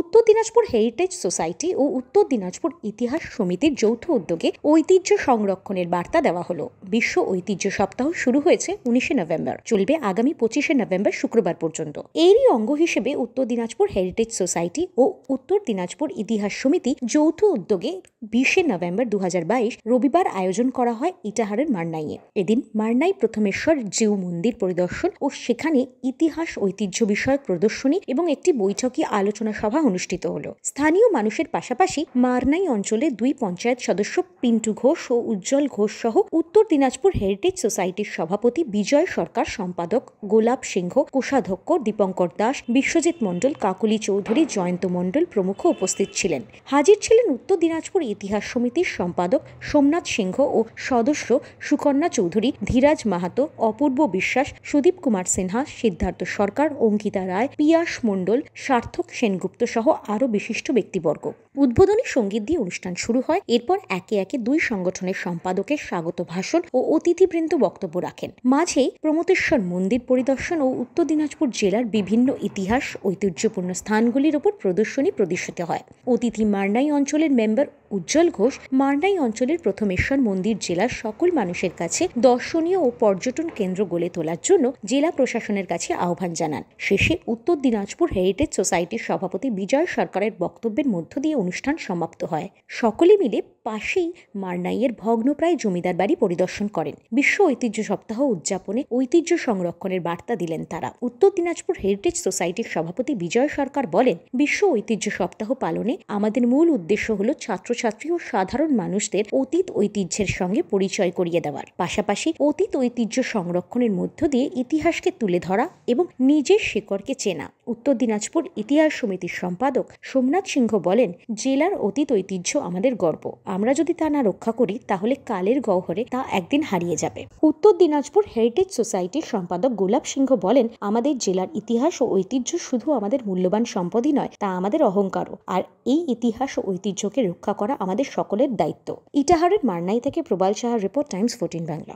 উত্তর Dinajpur heritage society ও উত্তর দিনাজপুর ইতিহাস সমিতির যৌথ উদ্যোগে ঐতিহ্য সংরক্ষণের বার্তা দেওয়া হলো বিশ্ব ঐতিহ্য সপ্তাহ শুরু হয়েছে উনিশে নভেম্বর চলবে আগামী পঁচিশে নভেম্বর শুক্রবার পর্যন্ত এরই অঙ্গ হিসেবে উত্তর দিনাজপুর হেরিটেজ সোসাইটি ও উত্তর দিনাজপুর ইতিহাস সমিতি যৌথ উদ্যোগে বিশে নভেম্বর দু রবিবার আয়োজন করা হয় ইটাহারের মার্নাইয়ে এদিন মার্নাই প্রথমেশ্বর জিউ মন্দির পরিদর্শন ও সেখানে ইতিহাস ঐতিহ্য বিষয়ক প্রদর্শনী এবং একটি বৈঠকী আলোচনা সভা অনুষ্ঠিত হলো স্থানীয় মানুষের পাশাপাশি মারনাই অঞ্চলে দুই পঞ্চায়েত সদস্য পিন্টু ঘোষ ও উজ্জ্বল ঘোষ সহ উত্তর দিনাজপুর হেরিটেজ সোসাইটির সভাপতি বিজয় সরকার সম্পাদক গোলাপ সিংহ কোষাধ্যক্ষ দীপঙ্কর দাস বিশ্বজিৎ মণ্ডল কাকুলি চৌধুরী জয়ন্ত মণ্ডল প্রমুখ উপস্থিত ছিলেন হাজির ছিলেন উত্তর দিনাজপুর ইতিহাস সমিতির সম্পাদক সোমনাথ সিংহ ও সদস্য সুকন্যা চৌধুরী ধীরাজ মাহাতো অপূর্ব বিশ্বাস সুদীপ কুমার সিনহা সিদ্ধার্থ সরকার অঙ্কিতা রায় পিয়াস মণ্ডল সার্থক সেনগুপ্ত সহ আরও বিশিষ্ট ব্যক্তিবর্গ উদ্বোধনী সঙ্গীত দিয়ে অনুষ্ঠান শুরু হয় এরপর একে একে দুই সংগঠনের সম্পাদকের স্বাগত ভাষণ ও অতিথিবৃন্দ বক্তব্য রাখেন মাঝেই প্রমোতেশ্বর মন্দির পরিদর্শন ও উত্তর দিনাজপুর জেলার বিভিন্ন ইতিহাস ঐতিহ্যপূর্ণ স্থানগুলির ওপর প্রদর্শনী প্রদর্শিত হয় অতিথি মার্নাই অঞ্চলের মেম্বার উজ্জ্বল ঘোষ মান্ডাই অঞ্চলের প্রথমেশ্বর মন্দির জেলার সকল মানুষের কাছে দর্শনীয় ও পর্যটন কেন্দ্র গড়ে তোলার জন্য জেলা প্রশাসনের কাছে আহ্বান জানান শেষে উত্তর দিনাজপুর হেরিটেজ সোসাইটির সভাপতি বিজয় সরকারের বক্তব্যের মধ্য দিয়ে অনুষ্ঠান সমাপ্ত হয় সকলে মিলে পাশেই মার্নাইয়ের ভগ্নপ্রায় জমিদার বাড়ি পরিদর্শন করেন বিশ্ব ঐতিহ্য সপ্তাহ উদযাপনে ঐতিহ্য সংরক্ষণের বার্তা দিলেন তারা উত্তর দিনাজপুর হেরিটেজ সোসাইটির সভাপতি বিজয় সরকার বলেন বিশ্ব ঐতিহ্য সপ্তাহ পালনে আমাদের মূল উদ্দেশ্য হল ছাত্র ছাত্রছাত্রী ও সাধারণ মানুষদের অতীত ঐতিহ্যের সঙ্গে পরিচয় করিয়ে দেওয়ার পাশাপাশি অতীত ঐতিহ্য সংরক্ষণের মধ্য দিয়ে ইতিহাসকে তুলে ধরা এবং নিজের শিকড়কে চেনা উত্তর দিনাজপুর ইতিহাস সমিতির সম্পাদক সোমনাথ সিংহ বলেন জেলার অতীত ঐতিহ্য আমাদের গর্ব আমরা যদি তা না রক্ষা করি তাহলে কালের গহ্বরে তা একদিন হারিয়ে যাবে উত্তর দিনাজপুর হেরিটেজ সোসাইটির সম্পাদক গোলাপ সিংহ বলেন আমাদের জেলার ইতিহাস ও ঐতিহ্য শুধু আমাদের মূল্যবান সম্পদই নয় তা আমাদের অহংকারও আর এই ইতিহাস ও ঐতিহ্যকে রক্ষা করা আমাদের সকলের দায়িত্ব ইটাহারের মারনাই থেকে প্রবাল সাহার রিপোর্ট টাইমস ফোরটিন বাংলা